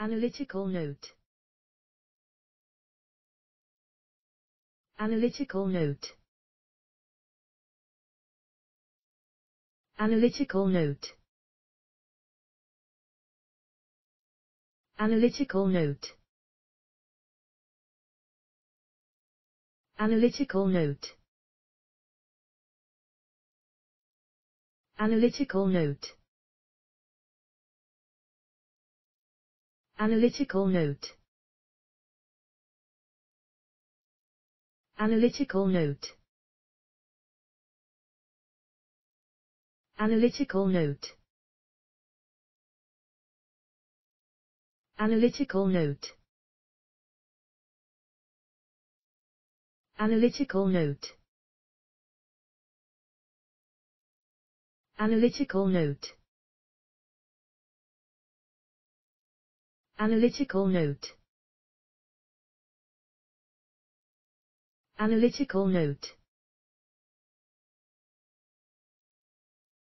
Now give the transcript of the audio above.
Analytical note Analytical note Analytical note Analytical note Analytical note Analytical note Analytical note Analytical note Analytical note Analytical note Analytical note Analytical note Analytical note Analytical note